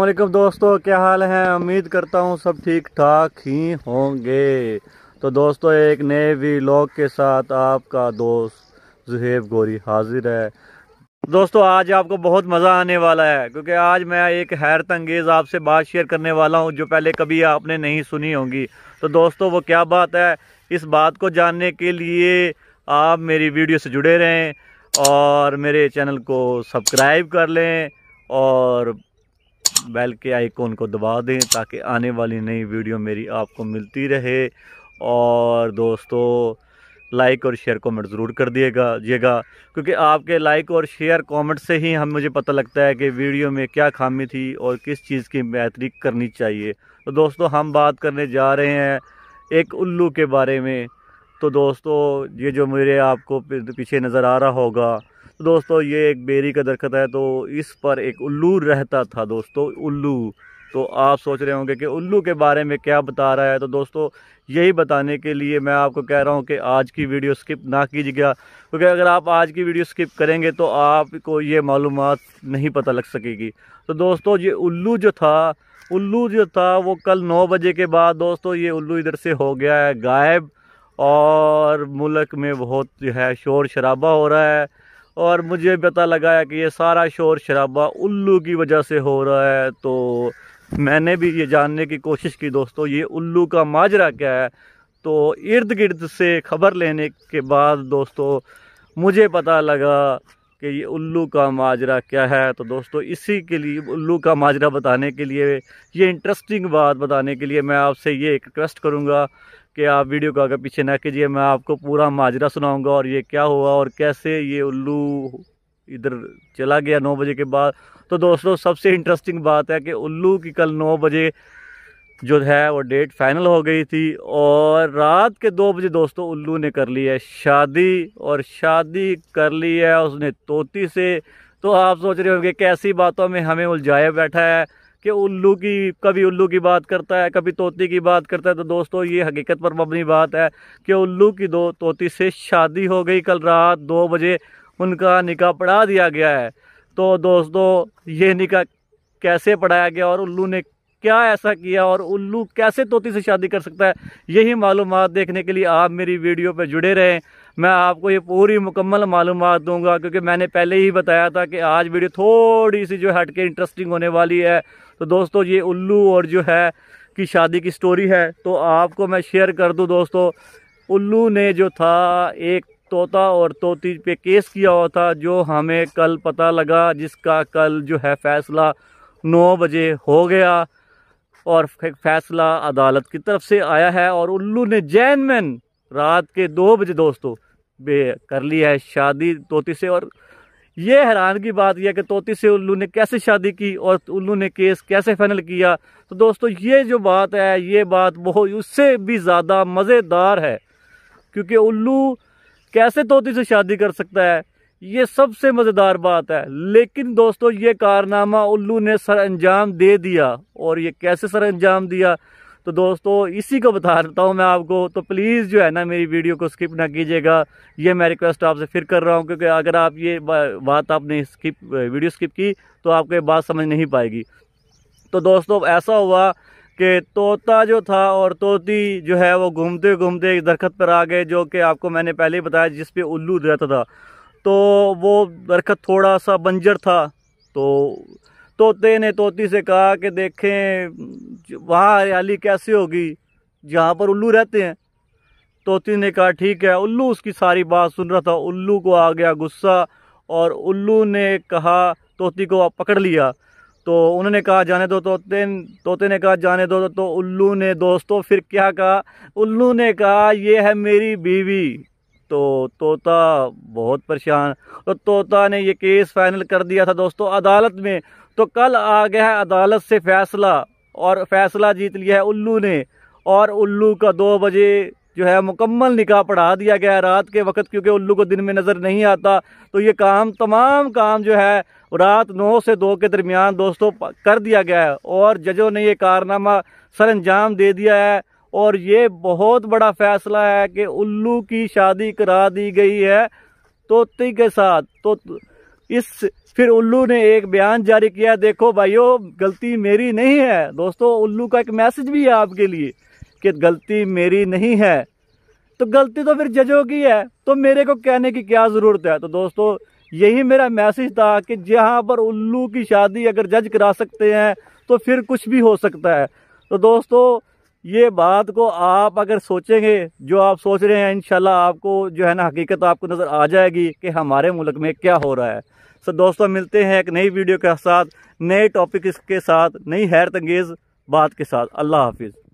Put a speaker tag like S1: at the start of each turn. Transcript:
S1: अल्लाम दोस्तों क्या हाल है उम्मीद करता हूँ सब ठीक ठाक ही होंगे तो दोस्तों एक नए वीलॉग के साथ आपका दोस्त जहेब गोरी हाजिर है दोस्तों आज आपको बहुत मज़ा आने वाला है क्योंकि आज मैं एक हैरत अंगेज़ आपसे बात शेयर करने वाला हूँ जो पहले कभी आपने नहीं सुनी होगी तो दोस्तों वो क्या बात है इस बात को जानने के लिए आप मेरी वीडियो से जुड़े रहें और मेरे चैनल को सब्सक्राइब कर लें और बेल के आइकॉन को दबा दें ताकि आने वाली नई वीडियो मेरी आपको मिलती रहे और दोस्तों लाइक और शेयर कमेंट ज़रूर कर दिएगा जिएगा क्योंकि आपके लाइक और शेयर कमेंट से ही हम मुझे पता लगता है कि वीडियो में क्या खामी थी और किस चीज़ की बेहतरी करनी चाहिए तो दोस्तों हम बात करने जा रहे हैं एक उल्लू के बारे में तो दोस्तों ये जो मेरे आपको पीछे नज़र आ रहा होगा तो दोस्तों ये एक बेरी का दरख्त है तो इस पर एक उल्लू रहता था दोस्तों उल्लू तो आप सोच रहे होंगे कि उल्लू के बारे में क्या बता रहा है तो दोस्तों यही बताने के लिए मैं आपको कह रहा हूँ कि आज की वीडियो स्किप ना कीजिएगा क्योंकि अगर आप आज की वीडियो स्किप करेंगे तो आपको ये मालूम नहीं पता लग सकेगी तो दोस्तों ये उल्लू जो था उल्लू जो था वो कल नौ बजे के बाद दोस्तों ये उल्लू इधर से हो गया है गायब और मुल्क में बहुत जो है शोर शराबा हो रहा है और मुझे पता लगाया कि ये सारा शोर शराबा उल्लू की वजह से हो रहा है तो मैंने भी ये जानने की कोशिश की दोस्तों ये उल्लू का माजरा क्या है तो इर्द गिर्द से खबर लेने के बाद दोस्तों मुझे पता लगा कि ये उल्लू का माजरा क्या है तो दोस्तों इसी के लिए उल्लू का माजरा बताने के लिए ये इंटरेस्टिंग बात बताने के लिए मैं आपसे ये एक रिक्वेस्ट करूँगा कि आप वीडियो को आगे पीछे ना कीजिए मैं आपको पूरा माजरा सुनाऊंगा और ये क्या हुआ और कैसे ये उल्लू इधर चला गया नौ बजे के बाद तो दोस्तों सबसे इंटरेस्टिंग बात है कि उल्लू की कल नौ बजे जो है वो डेट फाइनल हो गई थी और रात के दो बजे दोस्तों उल्लू ने कर ली है शादी और शादी कर ली है उसने तोती से तो आप सोच रहे होंगे कैसी बातों में हमें उलझाया बैठा है कि उल्लू की कभी उल्लू की बात करता है कभी तोती की बात करता है तो दोस्तों ये हकीकत पर मबनी बात है कि उल्लू की दो तोती से शादी हो गई कल रात दो बजे उनका निका पढ़ा दिया गया है तो दोस्तों ये निका कैसे पढ़ाया गया और उल्लू ने क्या ऐसा किया और उल्लू कैसे तोती से शादी कर सकता है यही मालूम देखने के लिए आप मेरी वीडियो पर जुड़े रहें मैं आपको ये पूरी मुकम्मल मालूम दूंगा क्योंकि मैंने पहले ही बताया था कि आज वीडियो थोड़ी सी जो हट के इंटरेस्टिंग होने वाली है तो दोस्तों ये उल्लू और जो है की शादी की स्टोरी है तो आपको मैं शेयर कर दूँ दोस्तों उल्लू ने जो था एक तोता और तोती पे केस किया हुआ था जो हमें कल पता लगा जिसका कल जो है फैसला नौ बजे हो गया और फैसला अदालत की तरफ से आया है और उल्लू ने जैन रात के दो बजे दोस्तों बे कर ली है शादी तोती से और ये हैरान की बात यह कि तोती से उल्लू ने कैसे शादी की और उल्लू ने केस कैसे फाइनल किया तो दोस्तों ये जो बात है ये बात बहुत उससे भी ज़्यादा मज़ेदार है क्योंकि उल्लू कैसे तोती से शादी कर सकता है ये सबसे मज़ेदार बात है लेकिन दोस्तों ये कारनामा उल्लू ने सर अंजाम दे दिया और ये कैसे सर अंजाम दिया तो दोस्तों इसी को बता देता हूँ मैं आपको तो प्लीज़ जो है ना मेरी वीडियो को स्किप ना कीजिएगा ये मैं रिक्वेस्ट आपसे फिर कर रहा हूँ क्योंकि अगर आप ये बात आपने स्किप वीडियो स्किप की तो आपको ये बात समझ नहीं पाएगी तो दोस्तों ऐसा हुआ कि तोता जो था और तोती जो है वो घूमते घूमते एक दरख्त पर आ गए जो कि आपको मैंने पहले ही बताया जिस पे उल्लू रहता था तो वो दरख्त थोड़ा सा बंजर था तो तोते ने तोती से कहा कि देखें वहाँ हरियाली कैसे होगी जहाँ पर उल्लू रहते हैं तोती ने कहा ठीक है उल्लू उसकी सारी बात सुन रहा था उल्लू को आ गया गुस्सा और उल्लू ने कहा तोती को पकड़ लिया तो उन्होंने कहा जाने दो तोते तोते ने कहा जाने दो तो उल्लू ने दोस्तों फिर क्या कहा उल्लू ने कहा ये है मेरी बीवी तो तोता बहुत परेशान तो तोता ने ये केस फाइनल कर दिया था दोस्तों अदालत में तो कल आ गया है अदालत से फैसला और फैसला जीत लिया है उल्लू ने और उल्लू का दो बजे जो है मुकम्मल निकाह पढ़ा दिया गया है रात के वक्त क्योंकि उल्लू को दिन में नज़र नहीं आता तो ये काम तमाम काम जो है रात नौ से दो के दरमियान दोस्तों कर दिया गया है और जजों ने ये कारनामा सर अंजाम दे दिया है और ये बहुत बड़ा फैसला है कि उल्लू की शादी करा दी गई है तोती के साथ तो इस फिर उल्लू ने एक बयान जारी किया देखो भाइयों गलती मेरी नहीं है दोस्तों उल्लू का एक मैसेज भी है आपके लिए कि गलती मेरी नहीं है तो गलती तो फिर जजों की है तो मेरे को कहने की क्या ज़रूरत है तो दोस्तों यही मेरा मैसेज था कि जहाँ पर उल्लू की शादी अगर जज करा सकते हैं तो फिर कुछ भी हो सकता है तो दोस्तों ये बात को आप अगर सोचेंगे जो आप सोच रहे हैं इनशाला आपको जो है ना हकीकत आपको नज़र आ जाएगी कि हमारे मुल्क में क्या हो रहा है सर दोस्तों मिलते हैं एक नई वीडियो के साथ नए टॉपिक के साथ नई हैरत अंगेज़ बात के साथ अल्लाह हाफिज़